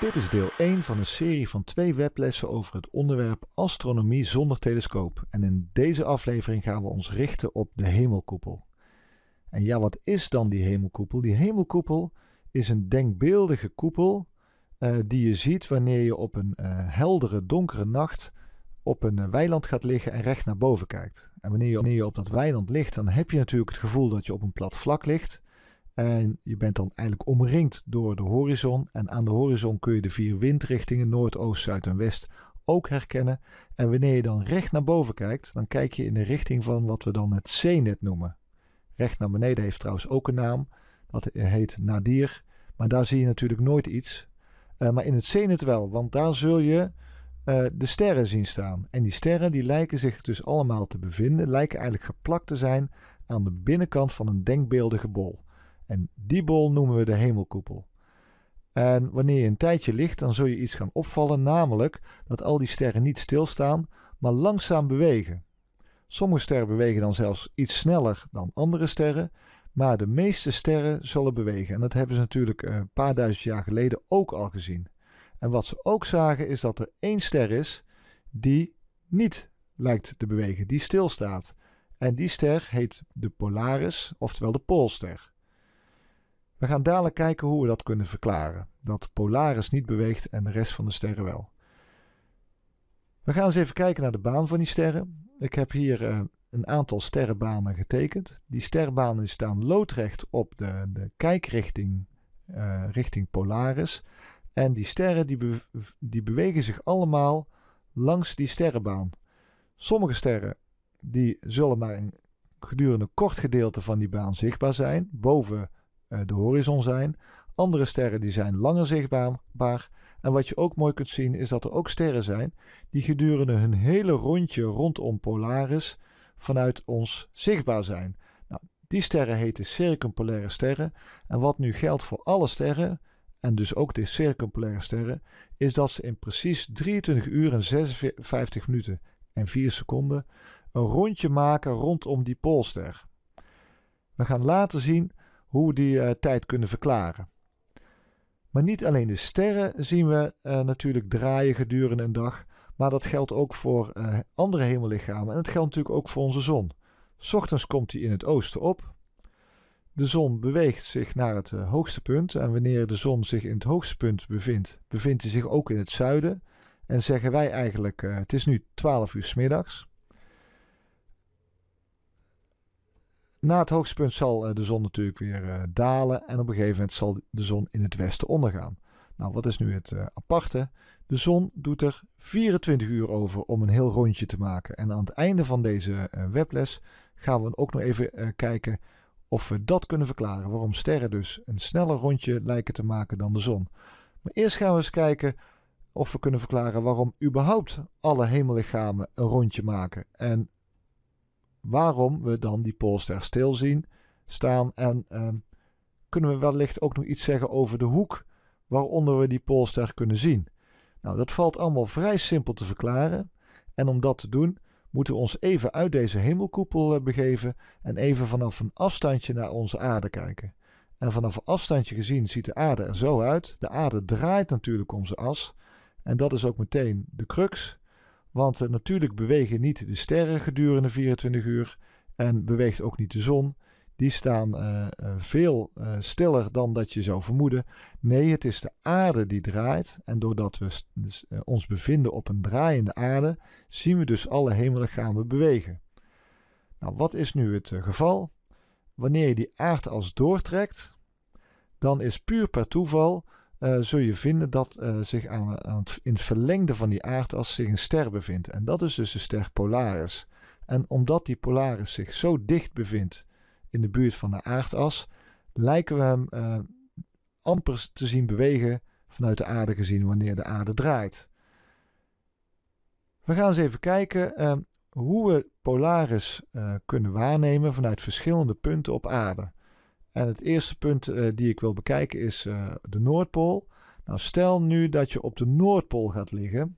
Dit is deel 1 van een serie van twee weblessen over het onderwerp astronomie zonder telescoop. En in deze aflevering gaan we ons richten op de hemelkoepel. En ja, wat is dan die hemelkoepel? Die hemelkoepel is een denkbeeldige koepel eh, die je ziet wanneer je op een eh, heldere, donkere nacht op een eh, weiland gaat liggen en recht naar boven kijkt. En wanneer je, wanneer je op dat weiland ligt, dan heb je natuurlijk het gevoel dat je op een plat vlak ligt. En je bent dan eigenlijk omringd door de horizon. En aan de horizon kun je de vier windrichtingen Noord, Oost, Zuid en West ook herkennen. En wanneer je dan recht naar boven kijkt, dan kijk je in de richting van wat we dan het zenit noemen. Recht naar beneden heeft trouwens ook een naam. Dat heet Nadir. Maar daar zie je natuurlijk nooit iets. Eh, maar in het zenit wel, want daar zul je eh, de sterren zien staan. En die sterren die lijken zich dus allemaal te bevinden, lijken eigenlijk geplakt te zijn aan de binnenkant van een denkbeeldige bol. En die bol noemen we de hemelkoepel. En wanneer je een tijdje ligt, dan zul je iets gaan opvallen, namelijk dat al die sterren niet stilstaan, maar langzaam bewegen. Sommige sterren bewegen dan zelfs iets sneller dan andere sterren, maar de meeste sterren zullen bewegen. En dat hebben ze natuurlijk eh, een paar duizend jaar geleden ook al gezien. En wat ze ook zagen is dat er één ster is die niet lijkt te bewegen, die stilstaat. En die ster heet de Polaris, oftewel de Poolster. We gaan dadelijk kijken hoe we dat kunnen verklaren. Dat Polaris niet beweegt en de rest van de sterren wel. We gaan eens even kijken naar de baan van die sterren. Ik heb hier eh, een aantal sterrenbanen getekend. Die sterrenbanen staan loodrecht op de, de kijkrichting eh, richting Polaris. En die sterren die, die bewegen zich allemaal langs die sterrenbaan. Sommige sterren die zullen maar een gedurende kort gedeelte van die baan zichtbaar zijn. Boven eh, de horizon zijn. Andere sterren die zijn langer zichtbaar. En wat je ook mooi kunt zien is dat er ook sterren zijn die gedurende hun hele rondje rondom Polaris vanuit ons zichtbaar zijn. Nou, die sterren heten circumpolaire sterren. En wat nu geldt voor alle sterren, en dus ook de circumpolaire sterren, is dat ze in precies 23 uur en 56 minuten en 4 seconden een rondje maken rondom die poolster. We gaan later zien hoe we die eh, tijd kunnen verklaren. Maar niet alleen de sterren zien we eh, natuurlijk draaien gedurende een dag, maar dat geldt ook voor eh, andere hemellichamen en dat geldt natuurlijk ook voor onze zon. S ochtends komt die in het oosten op. De zon beweegt zich naar het hoogste punt en wanneer de zon zich in het hoogste punt bevindt, bevindt hij zich ook in het zuiden. En zeggen wij eigenlijk, het is nu 12 uur s middags. Na het hoogtepunt zal eh, de zon natuurlijk weer eh, dalen en op een gegeven moment zal de zon in het westen ondergaan. Nou, wat is nu het eh, aparte? De zon doet er 24 uur over om een heel rondje te maken. En aan het einde van deze webles gaan we ook nog even kijken of we dat kunnen verklaren. Waarom sterren dus een sneller rondje lijken te maken dan de zon. Maar eerst gaan we eens kijken of we kunnen verklaren waarom überhaupt alle hemellichamen een rondje maken. En waarom we dan die Polestar stil zien staan. En ehm, kunnen we wellicht ook nog iets zeggen over de hoek waaronder we die polster kunnen zien. Nou, dat valt allemaal vrij simpel te verklaren. En om dat te doen, moeten we ons even uit deze hemelkoepel eh, begeven en even vanaf een afstandje naar onze aarde kijken. En vanaf een afstandje gezien ziet de aarde er zo uit. De aarde draait natuurlijk om zijn as. En dat is ook meteen de crux. Want eh, natuurlijk bewegen niet de sterren gedurende 24 uur en beweegt ook niet de zon. Die staan eh, eh, veel stiller dan dat je zou vermoeden. Nee, het is de aarde die draait. En doordat we ons bevinden op een draaiende aarde, zien we dus alle hemellichamen bewegen. Nou, wat is nu het geval? Wanneer je die als doortrekt, dan is puur per toeval eh, zul je vinden dat eh, zich aan, aan het, in het verlengde van die aardas zich een ster bevindt. En dat is dus de ster Polaris. En omdat die Polaris zich zo dicht bevindt in de buurt van de aardas, lijken we hem eh, amper te zien bewegen vanuit de aarde gezien wanneer de aarde draait. We gaan eens even kijken hoe we Polaris kunnen waarnemen vanuit verschillende punten op aarde. En het eerste punt uh, die ik wil bekijken is eh, de Noordpool. Nou, stel nu dat je op de Noordpool gaat liggen.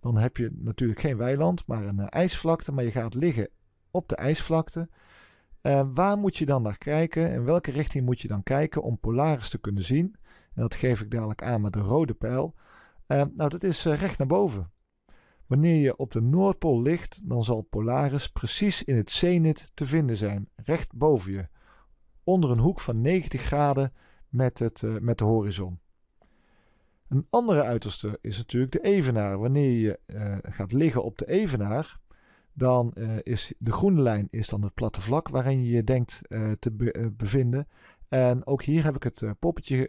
Dan heb je natuurlijk geen weiland, maar een eh, ijsvlakte. Maar je gaat liggen op de ijsvlakte. waar moet je dan naar kijken? In welke richting moet je dan kijken om Polaris te kunnen zien? En dat geef ik dadelijk aan met de rode pijl. nou, dat is recht naar boven. Wanneer je op de Noordpool ligt, dan zal Polaris precies in het zenit te vinden zijn, recht boven je onder een hoek van 90 graden met, het, eh, met de horizon. Een andere uiterste is natuurlijk de evenaar. Wanneer je eh, gaat liggen op de evenaar, dan eh, is de groene lijn is dan het platte vlak waarin je je denkt te bevinden. En ook hier heb ik het poppetje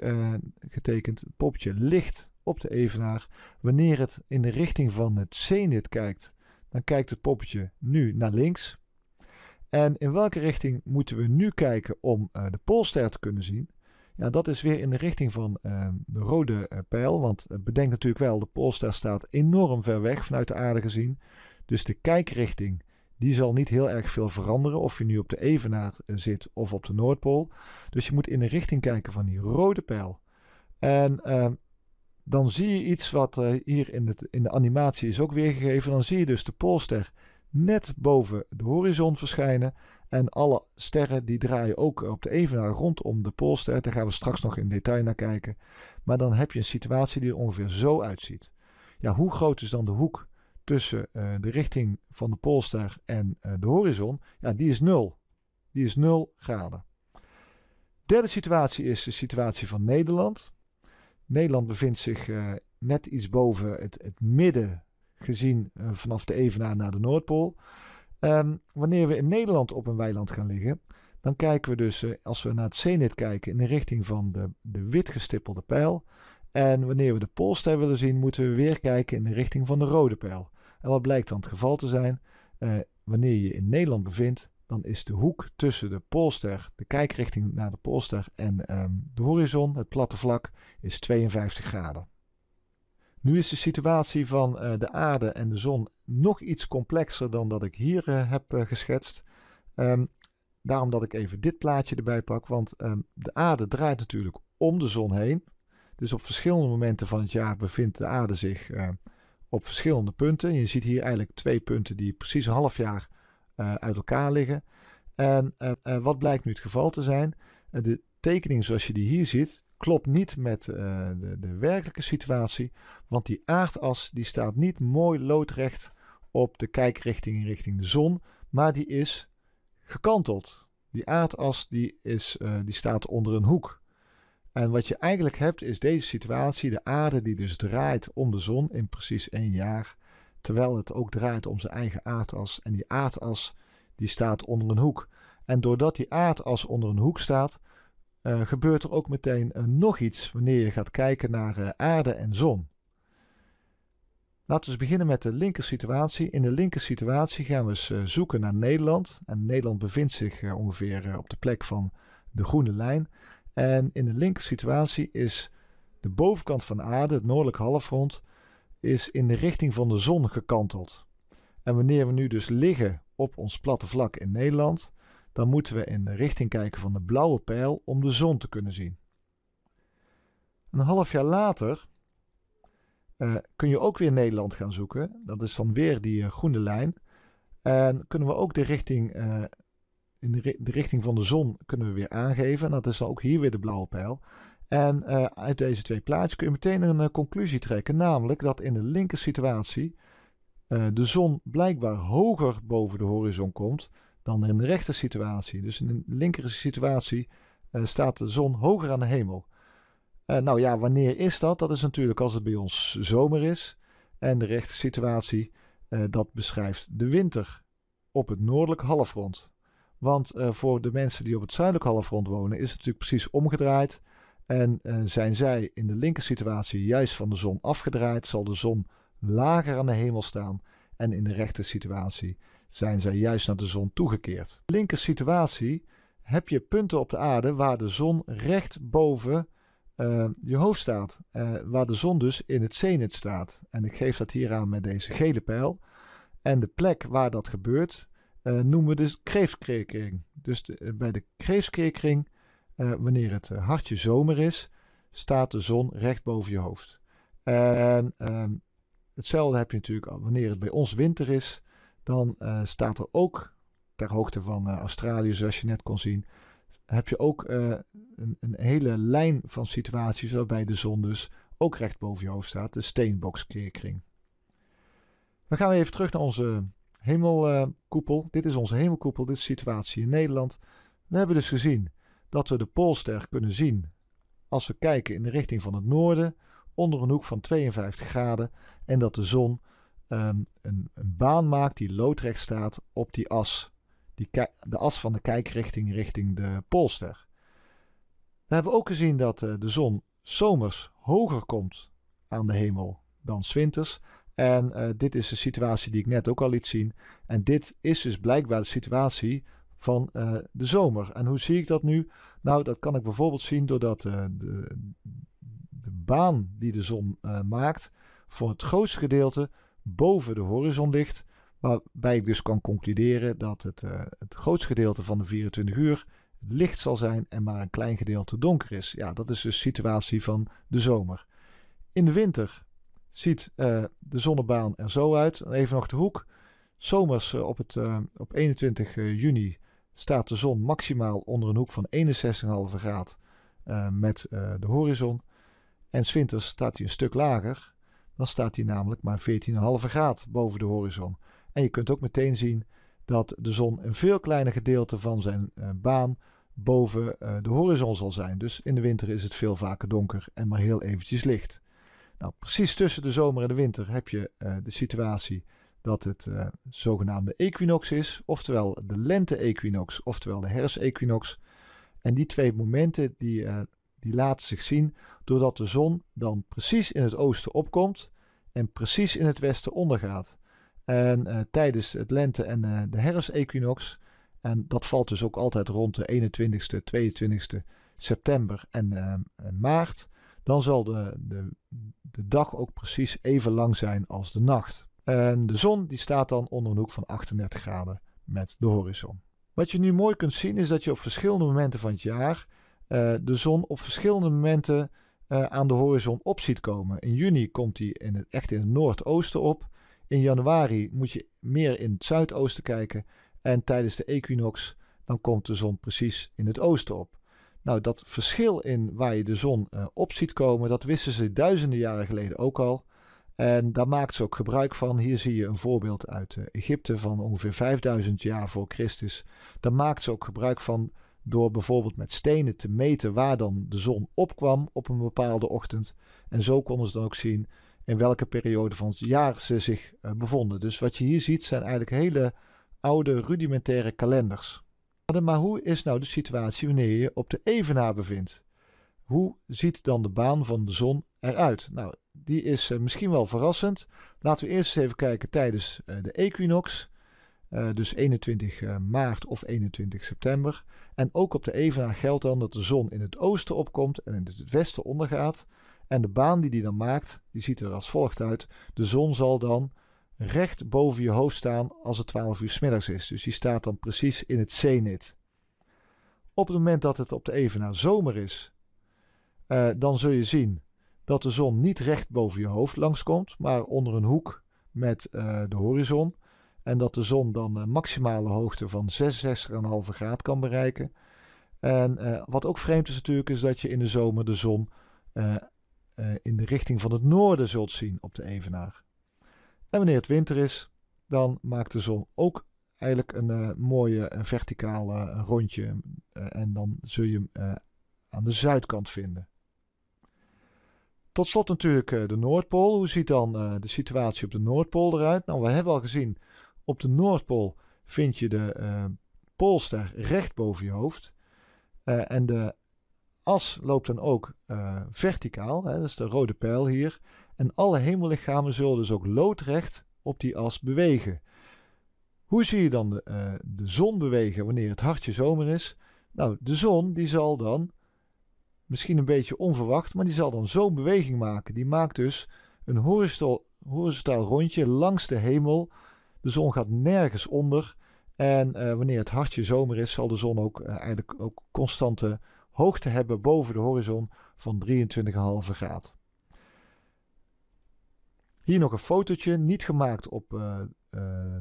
getekend, het poppetje licht op de evenaar. Wanneer het in de richting van het zenit kijkt, dan kijkt het poppetje nu naar links. En in welke richting moeten we nu kijken om eh, de Poolster te kunnen zien? Ja, dat is weer in de richting van ehm, de rode eh, pijl. Want eh, bedenk natuurlijk wel, de Poolster staat enorm ver weg vanuit de aarde gezien. Dus de kijkrichting die zal niet heel erg veel veranderen of je nu op de evenaar zit of op de Noordpool. Dus je moet in de richting kijken van die rode pijl. En ehm, dan zie je iets wat hier in, het, in de animatie is ook weergegeven. Dan zie je dus de Poolster net boven de horizon verschijnen. En alle sterren die draaien ook op de evenaar rondom de Poolster. Daar gaan we straks nog in detail naar kijken. Maar dan heb je een situatie die er ongeveer zo uitziet. Ja, hoe groot is dan de hoek tussen eh, de richting van de Poolster en eh, de horizon? Ja, die is nul. Die is nul graden. Derde situatie is de situatie van Nederland. Nederland bevindt zich eh, net iets boven het, het midden gezien eh, vanaf de Evenaar naar de Noordpool. Ehm, wanneer we in Nederland op een weiland gaan liggen, dan kijken we dus, eh, als we naar het zenit kijken, in de richting van de, de wit gestippelde pijl. En wanneer we de Poolster willen zien, moeten we weer kijken in de richting van de rode pijl. En wat blijkt dan het geval te zijn? Eh, wanneer je in Nederland bevindt, dan is de hoek tussen de Poolster, de kijkrichting naar de Poolster en ehm, de horizon, het platte vlak, is 52 graden. Nu is de situatie van eh, de aarde en de zon nog iets complexer dan dat ik hier eh, heb eh, geschetst. Ehm, daarom dat ik even dit plaatje erbij pak, want ehm, de aarde draait natuurlijk om de zon heen. Dus op verschillende momenten van het jaar bevindt de aarde zich ehm, op verschillende punten. Je ziet hier eigenlijk twee punten die precies een half jaar uit elkaar liggen. En wat blijkt nu het geval te zijn? de tekening zoals je die hier ziet, klopt niet met eh, de, de, werkelijke situatie. Want die aardas die staat niet mooi loodrecht op de kijkrichting richting de zon. Maar die is gekanteld. Die aardas die is, eh, die staat onder een hoek. En wat je eigenlijk hebt is deze situatie. De aarde die dus draait om de zon in precies één jaar. Terwijl het ook draait om zijn eigen aardas. En die aardas die staat onder een hoek. En doordat die aardas onder een hoek staat, eh, gebeurt er ook meteen eh, nog iets wanneer je gaat kijken naar eh, aarde en zon. Laten we beginnen met de linker situatie. In de linker situatie gaan we eens zoeken naar Nederland. En Nederland bevindt zich ongeveer op de plek van de groene lijn. En in de linker situatie is de bovenkant van de aarde, het noordelijk halfrond, is in de richting van de zon gekanteld. En wanneer we nu dus liggen op ons platte vlak in Nederland, dan moeten we in de richting kijken van de blauwe pijl om de zon te kunnen zien. Een half jaar later eh, kun je ook weer Nederland gaan zoeken. Dat is dan weer die eh, groene lijn. En kunnen we ook de richting, eh, in de, de, richting van de zon kunnen we weer aangeven. En dat is dan ook hier weer de blauwe pijl. En uit deze twee plaatjes kun je meteen een conclusie trekken. Namelijk dat in de linker situatie de zon blijkbaar hoger boven de horizon komt dan in de rechter situatie. Dus in de linkere situatie eh, staat de zon hoger aan de hemel. Eh, nou ja, wanneer is dat? Dat is natuurlijk als het bij ons zomer is. En de rechter situatie, eh, dat beschrijft de winter op het noordelijk halfrond. Want voor de mensen die op het zuidelijk halfrond wonen is het natuurlijk precies omgedraaid. En zijn zij in de linker situatie juist van de zon afgedraaid, zal de zon lager aan de hemel staan. En in de rechter situatie zijn zij juist naar de zon toegekeerd. Linker situatie heb je punten op de aarde waar de zon recht boven eh, je hoofd staat. Eh, waar de zon dus in het zenit staat. En ik geef dat hier aan met deze gele pijl. En de plek waar dat gebeurt eh, noemen we de kreeftkrekering. Dus bij de kreeftkrekering, wanneer het hartje zomer is, staat de zon recht boven je hoofd. En ehm, hetzelfde heb je natuurlijk wanneer het bij ons winter is. Dan eh, staat er ook ter hoogte van eh, Australië, zoals je net kon zien, heb je ook eh, een, een, hele lijn van situaties waarbij de zon dus ook recht boven je hoofd staat, de steenbokskeerkring. We gaan weer even terug naar onze hemelkoepel. Dit is onze hemelkoepel, dit is de situatie in Nederland. We hebben dus gezien dat we de Poolster kunnen zien als we kijken in de richting van het noorden, onder een hoek van 52 graden, en dat de zon Ehm, een, een, baan maakt die loodrecht staat op die as. Die de as van de kijkrichting richting de polster. We hebben ook gezien dat eh, de zon zomers hoger komt aan de hemel dan winters. En eh, dit is de situatie die ik net ook al liet zien. En dit is dus blijkbaar de situatie van eh, de zomer. En hoe zie ik dat nu? Nou, dat kan ik bijvoorbeeld zien doordat de, de, baan die de zon maakt voor het grootste gedeelte boven de horizon ligt. Waarbij ik dus kan concluderen dat het, eh, het grootste gedeelte van de 24 uur licht zal zijn en maar een klein gedeelte donker is. Ja, dat is dus de situatie van de zomer. In de winter ziet eh, de zonnebaan er zo uit. Even nog de hoek. Zomers eh, op, het, op 21 juni staat de zon maximaal onder een hoek van 61,5 graad met de horizon. En winters staat hij een stuk lager. Dan staat hier namelijk maar 14,5 graad boven de horizon. En je kunt ook meteen zien dat de zon een veel kleiner gedeelte van zijn eh, baan boven eh, de horizon zal zijn. Dus in de winter is het veel vaker donker en maar heel eventjes licht. Nou, precies tussen de zomer en de winter heb je eh, de situatie dat het zogenaamde equinox is, oftewel de lente-equinox, oftewel de herfst-equinox. En die twee momenten die die laat zich zien doordat de zon dan precies in het oosten opkomt en precies in het westen ondergaat. En eh, tijdens het lente- en uh, de herfstequinox, en dat valt dus ook altijd rond de 21ste, 22ste september eh, en maart, dan zal de, de, de dag ook precies even lang zijn als de nacht. En de zon die staat dan onder een hoek van 38 graden met de horizon. Wat je nu mooi kunt zien is dat je op verschillende momenten van het jaar eh, de zon op verschillende momenten eh, aan de horizon op ziet komen. In juni komt die in het, echt in het noordoosten op. In januari moet je meer in het zuidoosten kijken. En tijdens de equinox dan komt de zon precies in het oosten op. Nou, dat verschil in waar je de zon uh, op ziet komen, dat wisten ze duizenden jaren geleden ook al. En daar maakt ze ook gebruik van. Hier zie je een voorbeeld uit Egypte van ongeveer 5000 jaar voor Christus. Daar maakt ze ook gebruik van door bijvoorbeeld met stenen te meten waar dan de zon opkwam op een bepaalde ochtend. En zo konden ze dan ook zien in welke periode van het jaar ze zich eh, bevonden. Dus wat je hier ziet zijn eigenlijk hele oude rudimentaire kalenders. Maar hoe is nou de situatie wanneer je je op de evenaar bevindt? Hoe ziet dan de baan van de zon eruit? Nou, die is eh, misschien wel verrassend. Laten we eerst eens even kijken tijdens eh, de equinox. Eh, dus 21 eh, maart of 21 september. En ook op de evenaar geldt dan dat de zon in het oosten opkomt en in het westen ondergaat. En de baan die die dan maakt, die ziet er als volgt uit. De zon zal dan recht boven je hoofd staan als het 12 uur smiddags is. Dus die staat dan precies in het zenit. Op het moment dat het op de evenaar zomer is, eh, dan zul je zien dat de zon niet recht boven je hoofd langskomt, maar onder een hoek met de horizon. En dat de zon dan een eh, maximale hoogte van 66,5 graad kan bereiken. En eh, wat ook vreemd is natuurlijk, is dat je in de zomer de zon eh, in de richting van het noorden zult zien op de evenaar. En wanneer het winter is, dan maakt de zon ook eigenlijk een mooie een verticale rondje. en dan zul je hem aan de zuidkant vinden. Tot slot natuurlijk de Noordpool. Hoe ziet dan de situatie op de Noordpool eruit? Nou, we hebben al gezien op de Noordpool vind je de uh, eh, Poolster recht boven je hoofd. Eh, en de as loopt dan ook eh, verticaal, hè, dat is de rode pijl hier. En alle hemellichamen zullen dus ook loodrecht op die as bewegen. Hoe zie je dan de, de, zon bewegen wanneer het hartje zomer is? Nou, de zon die zal dan, misschien een beetje onverwacht, maar die zal dan zo'n beweging maken. Die maakt dus een horizontaal, horizontaal rondje langs de hemel de zon gaat nergens onder. En eh, wanneer het hartje zomer is, zal de zon ook eh, eigenlijk ook constante hoogte hebben boven de horizon van 23,5 graden. Hier nog een fotootje, niet gemaakt op eh,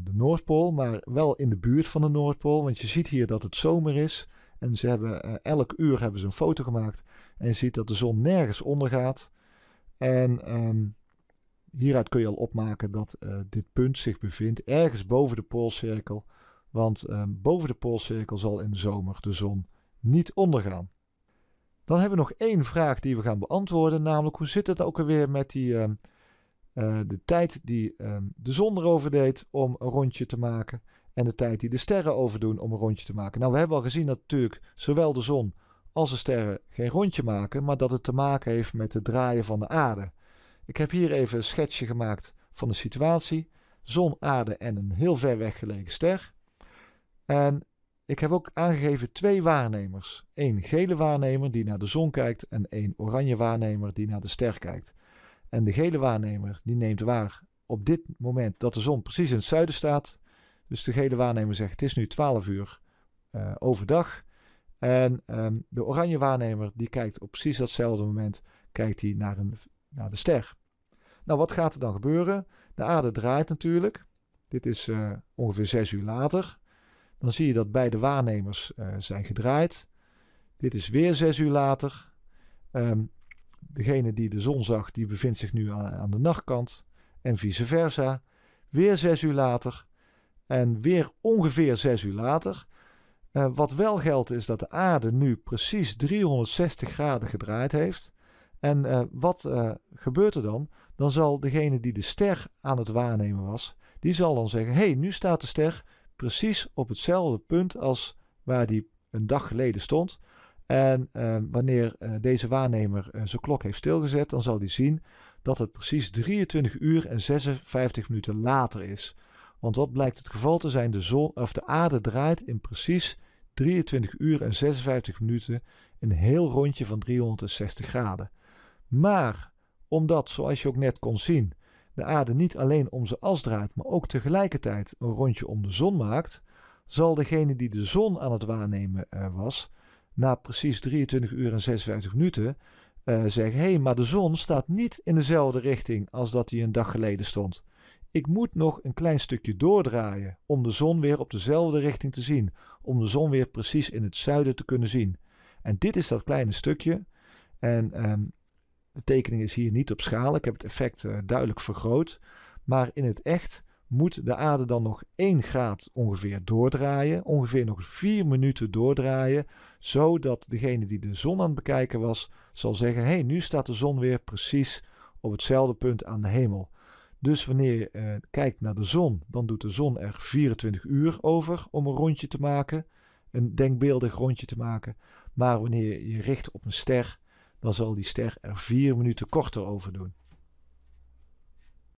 de Noordpool, maar wel in de buurt van de Noordpool. Want je ziet hier dat het zomer is. En ze hebben, elk uur hebben ze een foto gemaakt. En je ziet dat de zon nergens ondergaat. En ehm, hieruit kun je al opmaken dat eh, dit punt zich bevindt ergens boven de poolcirkel. Want ehm, boven de poolcirkel zal in de zomer de zon niet ondergaan. Dan hebben we nog één vraag die we gaan beantwoorden. Namelijk, hoe zit het ook alweer met die, ehm, eh, de tijd die ehm, de zon erover deed om een rondje te maken. En de tijd die de sterren overdoen om een rondje te maken. Nou, we hebben al gezien dat natuurlijk zowel de zon als de sterren geen rondje maken. Maar dat het te maken heeft met het draaien van de aarde. Ik heb hier even een schetsje gemaakt van de situatie. Zon, aarde en een heel ver weggelegen ster. En ik heb ook aangegeven twee waarnemers. een gele waarnemer die naar de zon kijkt en één oranje waarnemer die naar de ster kijkt. En de gele waarnemer die neemt waar op dit moment dat de zon precies in het zuiden staat. Dus de gele waarnemer zegt het is nu 12 uur eh, overdag. En ehm, de oranje waarnemer die kijkt op precies datzelfde moment kijkt hij naar, een, naar de ster. Nou, wat gaat er dan gebeuren? De aarde draait natuurlijk. Dit is eh, ongeveer zes uur later. Dan zie je dat beide waarnemers eh, zijn gedraaid. Dit is weer zes uur later. Um, degene die de zon zag, die bevindt zich nu aan, de nachtkant. En vice versa. Weer zes uur later. En weer ongeveer zes uur later. Eh, wat wel geldt is dat de aarde nu precies 360 graden gedraaid heeft. En eh, wat eh, gebeurt er dan? Dan zal degene die de ster aan het waarnemen was, die zal dan zeggen: hey, nu staat de ster precies op hetzelfde punt als waar die een dag geleden stond. En eh, wanneer deze waarnemer zijn klok heeft stilgezet, dan zal hij zien dat het precies 23 uur en 56 minuten later is. Want wat blijkt het geval te zijn, de, zon, of de aarde draait in precies 23 uur en 56 minuten een heel rondje van 360 graden. Maar omdat, zoals je ook net kon zien, de aarde niet alleen om zijn as draait, maar ook tegelijkertijd een rondje om de zon maakt, zal degene die de zon aan het waarnemen eh, was, na precies 23 uur en 56 minuten, eh, zeggen: hé, hey, maar de zon staat niet in dezelfde richting als dat die een dag geleden stond. Ik moet nog een klein stukje doordraaien om de zon weer op dezelfde richting te zien, om de zon weer precies in het zuiden te kunnen zien. En dit is dat kleine stukje. En ehm, de tekening is hier niet op schaal. Ik heb het effect eh, duidelijk vergroot. Maar in het echt moet de aarde dan nog 1 graad ongeveer doordraaien. Ongeveer nog 4 minuten doordraaien. Zodat degene die de zon aan het bekijken was, zal zeggen: hey, nu staat de zon weer precies op hetzelfde punt aan de hemel. Dus wanneer je eh, kijkt naar de zon, dan doet de zon er 24 uur over om een rondje te maken, een denkbeeldig rondje te maken. Maar wanneer je je richt op een ster, dan zal die ster er vier minuten korter over doen.